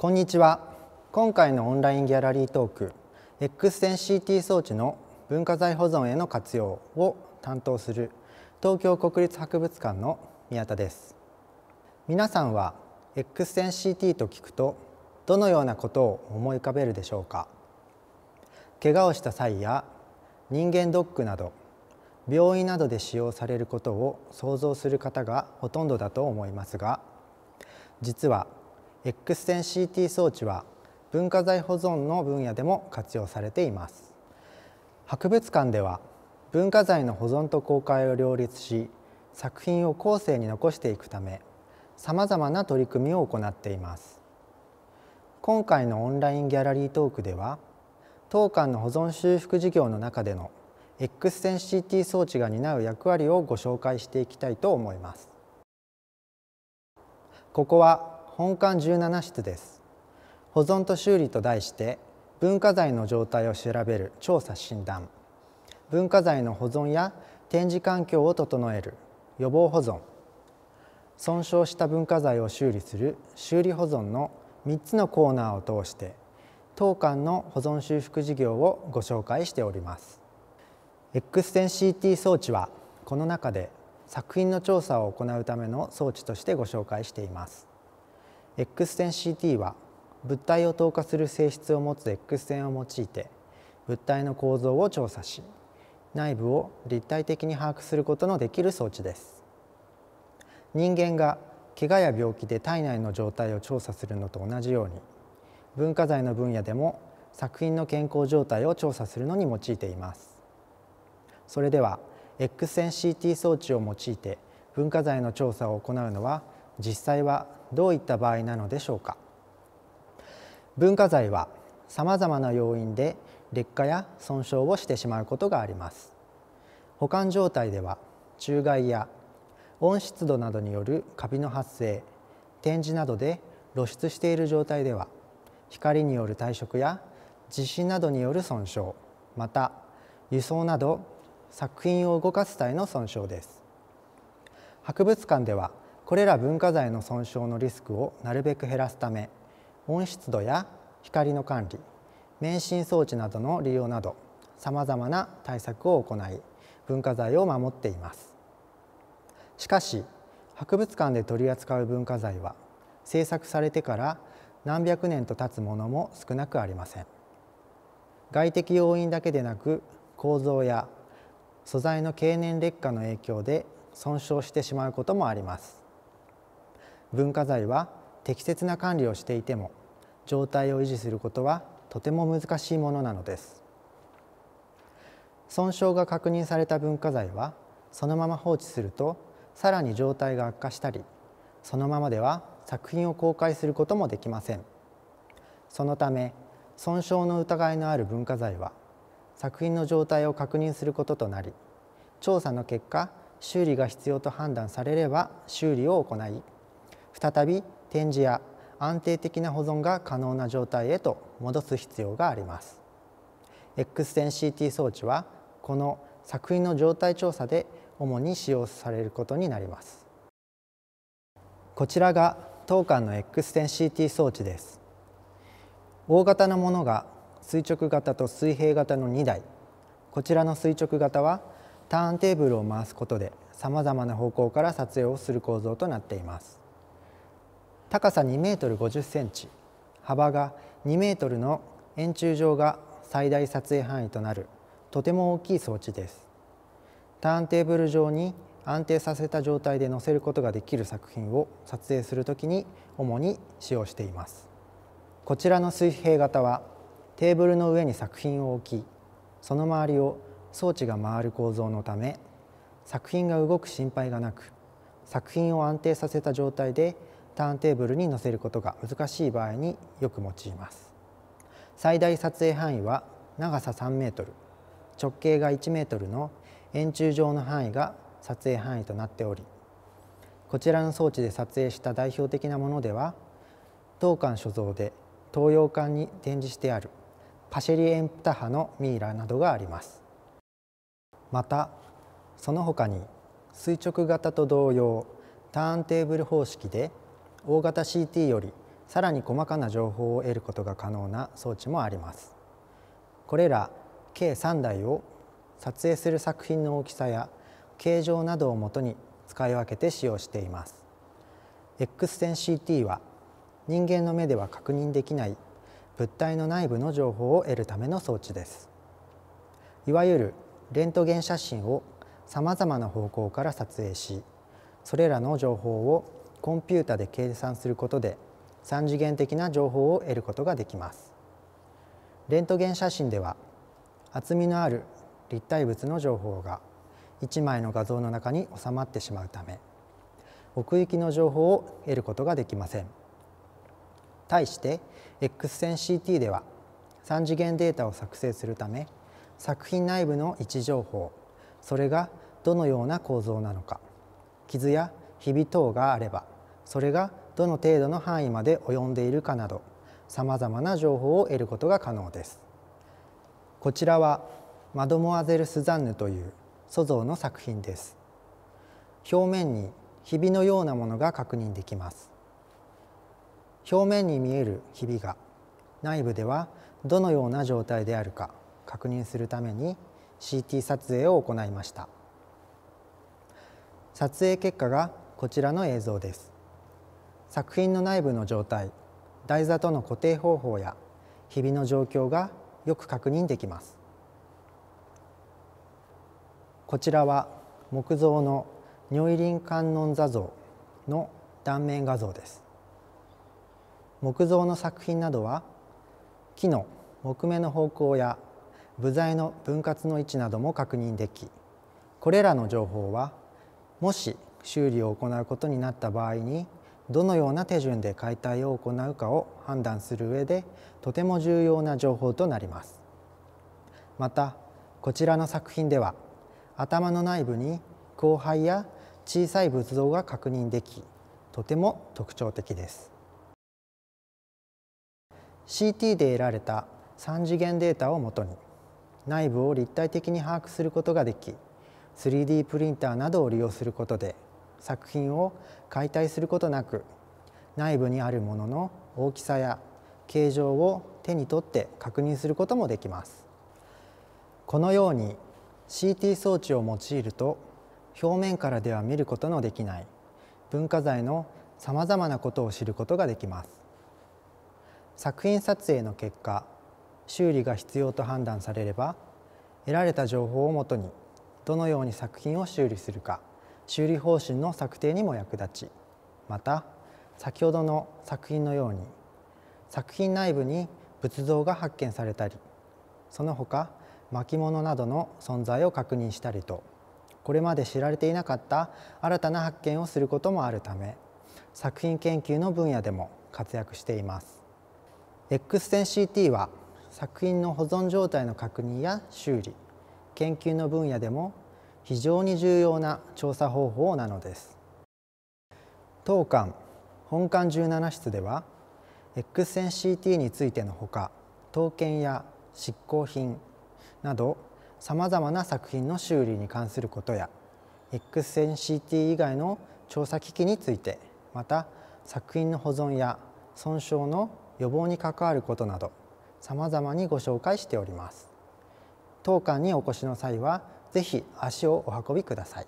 こんにちは今回のオンラインギャラリートーク X 線 CT 装置の文化財保存への活用を担当する東京国立博物館の宮田です皆さんは X 線 CT と聞くとどのようなことを思い浮かべるでしょうか怪我をした際や人間ドックなど病院などで使用されることを想像する方がほとんどだと思いますが実は X 線 CT 装置は文化財保存の分野でも活用されています博物館では文化財の保存と公開を両立し作品を後世に残していくためさまざまな取り組みを行っています今回のオンラインギャラリートークでは当館の保存修復事業の中での X 線 CT 装置が担う役割をご紹介していきたいと思いますここは本館17室です保存と修理と題して文化財の状態を調べる調査診断文化財の保存や展示環境を整える予防保存損傷した文化財を修理する修理保存の3つのコーナーを通して当館の保存修復事業をご紹介しております X 線 CT 装置はこの中で作品の調査を行うための装置としてご紹介しています X 線 CT は物体を透過する性質を持つ X 線を用いて物体の構造を調査し内部を立体的に把握することのできる装置です人間が怪我や病気で体内の状態を調査するのと同じように文化財の分野でも作品の健康状態を調査するのに用いていますそれでは X 線 CT 装置を用いて文化財の調査を行うのは実際はどういった場合なのでしょうか文化財はさまざまな要因で劣化や損傷をしてしまうことがあります保管状態では中害や温湿度などによるカビの発生展示などで露出している状態では光による退色や地震などによる損傷また輸送など作品を動かす際の損傷です博物館ではこれら文化財の損傷のリスクをなるべく減らすため温湿度や光の管理免震装置などの利用などさまざまな対策を行い文化財を守っていますしかし博物館で取り扱う文化財は制作されてから何百年と経つものも少なくありません外的要因だけでなく構造や素材の経年劣化の影響で損傷してしまうこともあります文化財は適切な管理をしていても状態を維持することはとても難しいものなのです損傷が確認された文化財はそのまま放置するとさらに状態が悪化したりそのままでは作品を公開することもできませんそのため損傷の疑いのある文化財は作品の状態を確認することとなり調査の結果修理が必要と判断されれば修理を行い再び展示や安定的な保存が可能な状態へと戻す必要があります X 線 CT 装置はこの作品の状態調査で主に使用されることになりますこちらが当館の X 線 CT 装置です大型のものが垂直型と水平型の2台こちらの垂直型はターンテーブルを回すことで様々な方向から撮影をする構造となっています高さ2メートル50センチ幅が2メートルの円柱状が最大撮影範囲となるとても大きい装置ですターンテーブル上に安定させた状態で載せることができる作品を撮影するときに主に使用していますこちらの水平型はテーブルの上に作品を置きその周りを装置が回る構造のため作品が動く心配がなく作品を安定させた状態でターンテーブルに載せることが難しい場合によく用います最大撮影範囲は長さ 3m 直径が 1m の円柱状の範囲が撮影範囲となっておりこちらの装置で撮影した代表的なものでは当館所蔵で東洋館に展示してあるパシェリエンプタハのミイラなどがありますまたその他に垂直型と同様ターンテーブル方式で大型 CT よりさらに細かな情報を得ることが可能な装置もあります。これら計3台を撮影する作品の大きさや形状などをもとに使い分けて使用しています。X 線 CT は人間の目では確認できない物体の内部の情報を得るための装置です。いわゆるレントゲン写真をさまざまな方向から撮影しそれらの情報をコンピュータで計算することで3次元的な情報を得ることができますレントゲン写真では厚みのある立体物の情報が1枚の画像の中に収まってしまうため奥行きの情報を得ることができません対して X 線 CT では3次元データを作成するため作品内部の位置情報それがどのような構造なのか傷やひび等があればそれがどの程度の範囲まで及んでいるかなどさまざまな情報を得ることが可能です。こちらはマドモアゼル・スザンヌという塑像の作品です。表面にひびのようなものが確認できます。表面に見えるひびが内部ではどのような状態であるか確認するために CT 撮影を行いました撮影結果がこちらの映像です作品の内部の状態台座との固定方法やひびの状況がよく確認できますこちらは木造の如意輪観音座像の断面画像です木造の作品などは木の木目の方向や部材の分割の位置なども確認できこれらの情報はもし修理を行うことになった場合にどのような手順で解体を行うかを判断する上でとても重要な情報となりますまたこちらの作品では頭の内部に後輩や小さい仏像が確認できとても特徴的です CT で得られた3次元データをもとに内部を立体的に把握することができ 3D プリンターなどを利用することで作品を解体することなく内部にあるものの大きさや形状を手に取って確認することもできますこのように CT 装置を用いると表面からでは見ることのできない文化財のさまざまなことを知ることができます作品撮影の結果修理が必要と判断されれば得られた情報をもとにどのように作品を修理するか修理方針の策定にも役立ちまた先ほどの作品のように作品内部に仏像が発見されたりその他巻物などの存在を確認したりとこれまで知られていなかった新たな発見をすることもあるため作品研究の分野でも活躍しています X 線 CT は作品の保存状態の確認や修理研究の分野でも非常に重要な調査方法なのです当館本館17室では X 線 CT についてのほか刀剣や執行品などさまざまな作品の修理に関することや X 線 CT 以外の調査機器についてまた作品の保存や損傷の予防に関わることなどさまざまにご紹介しております当館にお越しの際はぜひ足をお運びください。